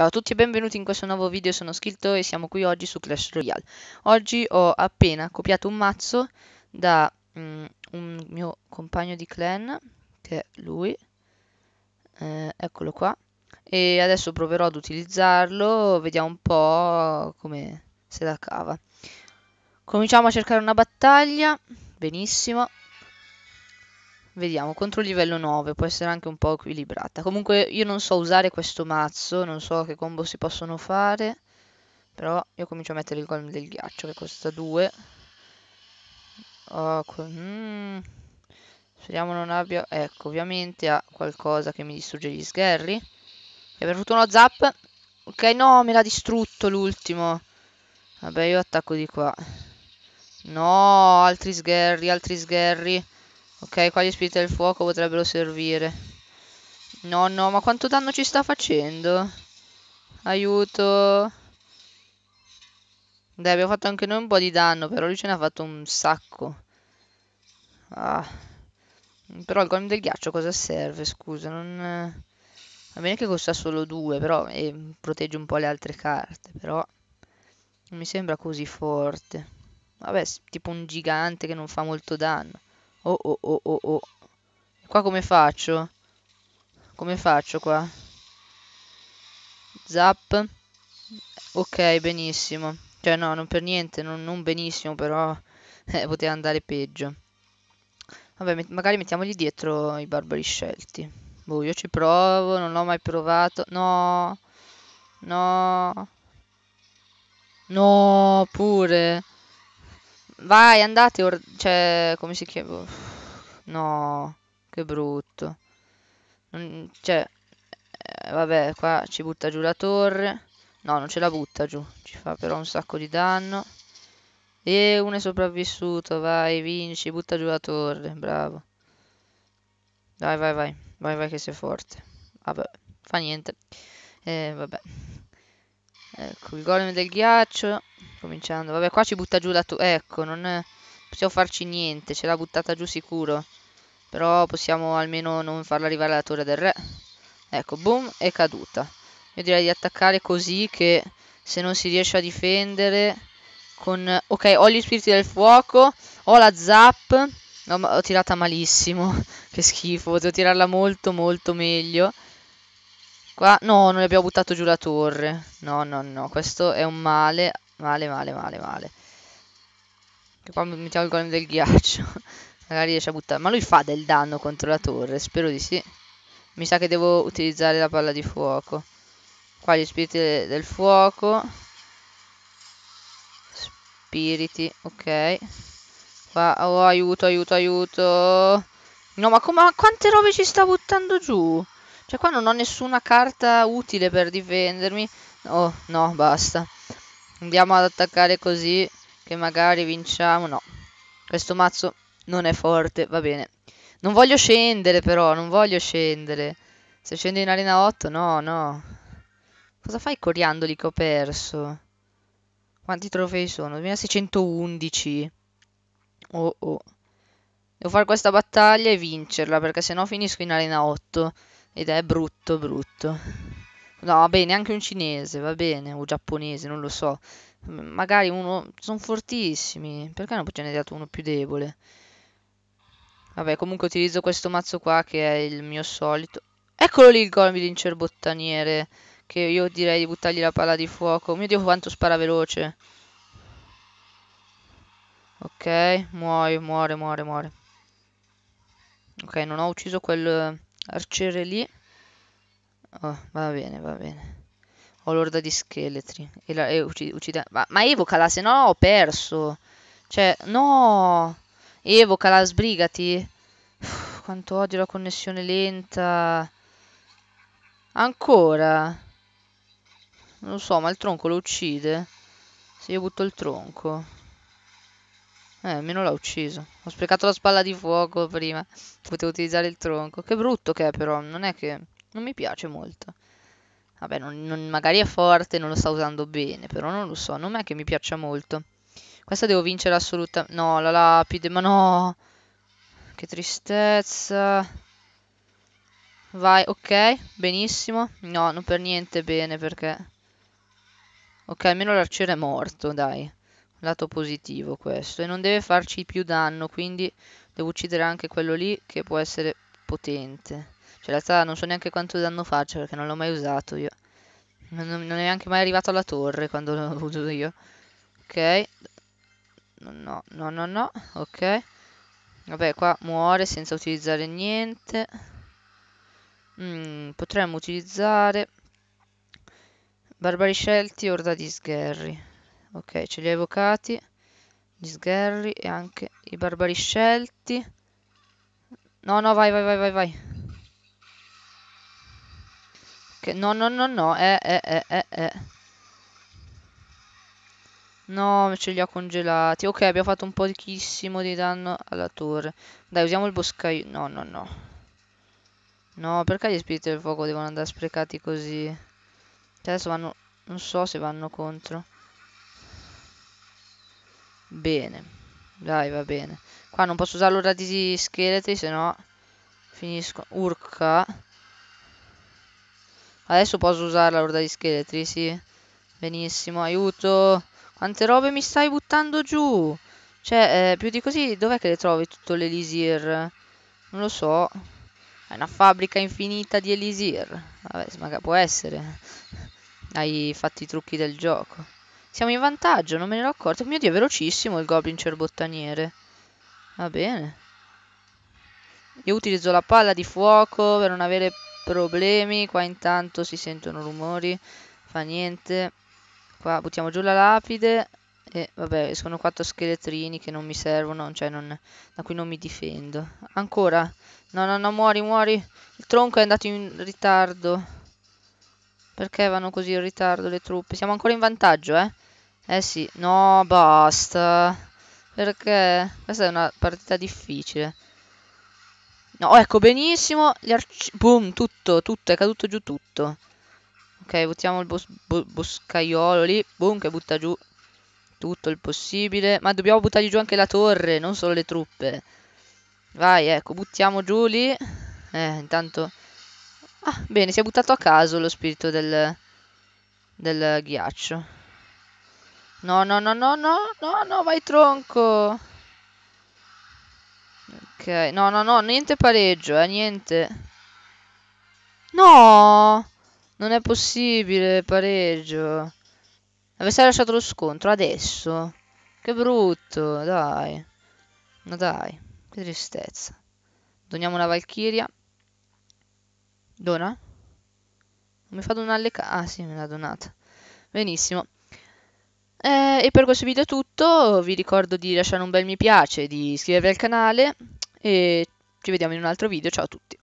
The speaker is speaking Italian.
Ciao a tutti e benvenuti in questo nuovo video, sono Skilto e siamo qui oggi su Clash Royale. Oggi ho appena copiato un mazzo da um, un mio compagno di clan, che è lui, eh, eccolo qua, e adesso proverò ad utilizzarlo, vediamo un po' come se la cava. Cominciamo a cercare una battaglia, benissimo. Vediamo, contro livello 9 può essere anche un po' equilibrata. Comunque io non so usare questo mazzo, non so che combo si possono fare. Però io comincio a mettere il golem del ghiaccio che costa 2. Oh, mm. Speriamo non abbia... Ecco, ovviamente ha qualcosa che mi distrugge gli sgherri. E per fortuna uno zap. Ok, no, me l'ha distrutto l'ultimo. Vabbè, io attacco di qua. No, altri sgherri, altri sgherri. Ok, qua gli spiriti del fuoco potrebbero servire. No, no, ma quanto danno ci sta facendo? Aiuto. Dai, abbiamo fatto anche noi un po' di danno, però lui ce ne ha fatto un sacco. Ah. Però il golem del ghiaccio cosa serve? Scusa, non... Va bene che costa solo due, però... E protegge un po' le altre carte, però... Non mi sembra così forte. Vabbè, tipo un gigante che non fa molto danno. Oh oh oh oh oh. Qua come faccio? Come faccio qua? Zap. Ok, benissimo. Cioè no, non per niente, non, non benissimo, però eh, poteva andare peggio. Vabbè, met magari mettiamogli dietro i barbari scelti. Boh, io ci provo, non l'ho mai provato. No. No. No, pure. Vai, andate, or cioè, come si chiama? No, che brutto. Non, cioè, eh, vabbè, qua ci butta giù la torre. No, non ce la butta giù, ci fa però un sacco di danno. E uno è sopravvissuto, vai, vinci, butta giù la torre, bravo. Vai, vai, vai, vai, vai che sei forte. Vabbè, fa niente. Eh, vabbè. Ecco, il golem del ghiaccio. Cominciando. Vabbè, qua ci butta giù la torre. Ecco, non è... possiamo farci niente. Ce l'ha buttata giù sicuro. Però possiamo almeno non farla arrivare alla torre del re. Ecco, boom, è caduta. Io direi di attaccare così che se non si riesce a difendere... Con... Ok, ho gli spiriti del fuoco. Ho la zap. No, ma ho tirata malissimo. che schifo. Potevo tirarla molto, molto meglio. Qua, no, non abbiamo buttato giù la torre. No, no, no, questo è un male, male, male, male, male. Che qua mettiamo il golem del ghiaccio. Magari riesce a buttare. Ma lui fa del danno contro la torre, spero di sì. Mi sa che devo utilizzare la palla di fuoco. Qua gli spiriti del fuoco. Spiriti, ok. Qua, oh, aiuto, aiuto, aiuto. No, ma, ma quante robe ci sta buttando giù? Cioè qua non ho nessuna carta utile per difendermi. Oh, no, basta. Andiamo ad attaccare così che magari vinciamo. No, questo mazzo non è forte, va bene. Non voglio scendere però, non voglio scendere. Se scendo in arena 8, no, no. Cosa fai coriandoli che ho perso? Quanti trofei sono? 2611. Oh, oh. Devo fare questa battaglia e vincerla, perché se no finisco in arena 8 ed è brutto brutto. No, bene, anche un cinese, va bene, o giapponese, non lo so. Magari uno... sono fortissimi, perché non ce ne dato uno più debole? Vabbè, comunque utilizzo questo mazzo qua che è il mio solito. Eccolo lì il golem di incerbottaniere, che io direi di buttargli la palla di fuoco. Mio Dio, quanto spara veloce. Ok, muoio, muore, muore, muore. Ok, non ho ucciso quel Arciere lì. Oh, va bene, va bene. Ho l'orda di scheletri. E, la, e uccide, uccide. Ma, ma evocala, se no ho perso. Cioè, no. Evocala, sbrigati. Uff, quanto odio la connessione lenta. Ancora. Non lo so, ma il tronco lo uccide. Se io butto il tronco. Eh, almeno l'ha ucciso. Ho sprecato la spalla di fuoco prima. Potevo utilizzare il tronco. Che brutto che è però, non è che... Non mi piace molto. Vabbè, non, non, magari è forte, non lo sta usando bene, però non lo so. Non è che mi piaccia molto. Questa devo vincere assolutamente... No, la lapide, ma no! Che tristezza. Vai, ok, benissimo. No, non per niente bene perché... Ok, almeno l'arciere è morto, dai lato positivo questo e non deve farci più danno quindi devo uccidere anche quello lì che può essere potente cioè in realtà non so neanche quanto danno faccia perché non l'ho mai usato io non, non, è neanche mai arrivato alla torre quando l'ho avuto io ok no no no no ok vabbè qua muore senza utilizzare niente mm, potremmo utilizzare barbari scelti orda di sgherri ok ce li ha evocati gli sgherri e anche i barbari scelti no no vai vai vai vai vai okay, no no no no eh eh eh eh eh No, ce li ha congelati. Ok, abbiamo fatto un pochissimo di danno alla torre. Dai, usiamo il boscaio. No, no, no. No, perché gli spiriti del fuoco devono andare sprecati così? Cioè, adesso vanno... Non so se vanno contro. Bene. Dai, va bene. Qua non posso usare l'ora di scheletri, se no finisco. Urca. Adesso posso usare l'ora di scheletri, sì. Benissimo, aiuto. Quante robe mi stai buttando giù? Cioè, eh, più di così, dov'è che le trovi tutto l'elisir? Non lo so. È una fabbrica infinita di elisir. Vabbè, magari può essere. Hai fatto i trucchi del gioco. Siamo in vantaggio, non me ne ero accorto. Mio Dio, è velocissimo il Goblin Cerbottaniere. Va bene. Io utilizzo la palla di fuoco per non avere problemi. Qua intanto si sentono rumori. Fa niente. Qua buttiamo giù la lapide. E vabbè, sono quattro scheletrini che non mi servono, cioè non, da cui non mi difendo. Ancora. No, no, no, muori, muori. Il tronco è andato in ritardo. Perché vanno così in ritardo le truppe? Siamo ancora in vantaggio, eh? Eh sì. No, basta. Perché? Questa è una partita difficile. No, ecco, benissimo. Gli arci... Boom, tutto, tutto, è caduto giù tutto. Ok, buttiamo il bos bo boscaiolo lì. Boom, che butta giù tutto il possibile. Ma dobbiamo buttargli giù anche la torre, non solo le truppe. Vai, ecco, buttiamo giù lì. Eh, intanto Ah, bene, si è buttato a caso lo spirito del, del ghiaccio. No, no, no, no, no, no, no, vai tronco. Ok, no, no, no, niente pareggio, eh, niente. No, non è possibile, pareggio. Avessi lasciato lo scontro adesso. Che brutto, dai. No dai, che tristezza. Doniamo una Valchiria. Dona? Non mi fa donare le carte. Ah sì, me l'ha donata. Benissimo. Eh, e per questo video è tutto, vi ricordo di lasciare un bel mi piace, di iscrivervi al canale e ci vediamo in un altro video, ciao a tutti.